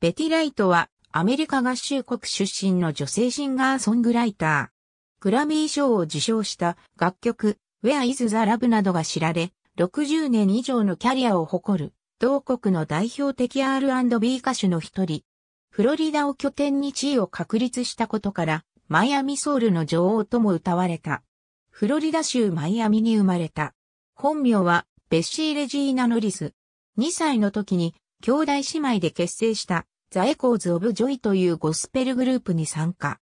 ベティ・ライトはアメリカ合衆国出身の女性シンガーソングライター。グラミー賞を受賞した楽曲 Where is the Love などが知られ、60年以上のキャリアを誇る、同国の代表的 R&B 歌手の一人。フロリダを拠点に地位を確立したことから、マイアミソウルの女王とも歌われた。フロリダ州マイアミに生まれた。本名はベッシー・レジーナ・ノリス。2歳の時に兄弟姉妹で結成した、ザ・エコーズ・オブ・ジョイというゴスペルグループに参加。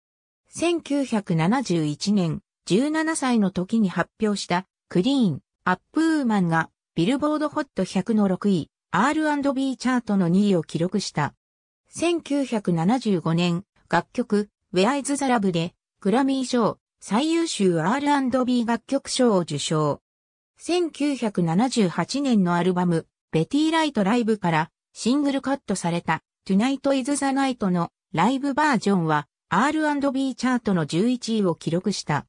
1971年、17歳の時に発表した、クリーン、アップウーマンが、ビルボードホット100の6位、R&B チャートの2位を記録した。1975年、楽曲、ウェアイズ・ザ・ラブで、グラミー賞、最優秀 R&B 楽曲賞を受賞。1978年のアルバム、ベティ・ライト・ライブから、シングルカットされた Tonight is the Night のライブバージョンは R&B チャートの11位を記録した。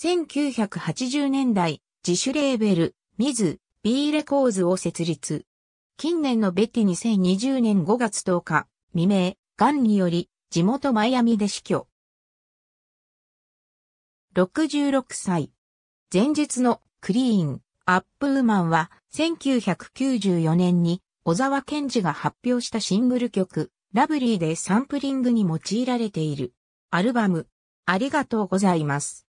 1980年代、自主レーベル、ミズ、B レコーズを設立。近年のベティ2020年5月10日、未明、ガンにより、地元マイアミで死去。66歳。前日のクリーン、アップウーマンは1994年に小沢健二が発表したシングル曲、ラブリーでサンプリングに用いられている。アルバム、ありがとうございます。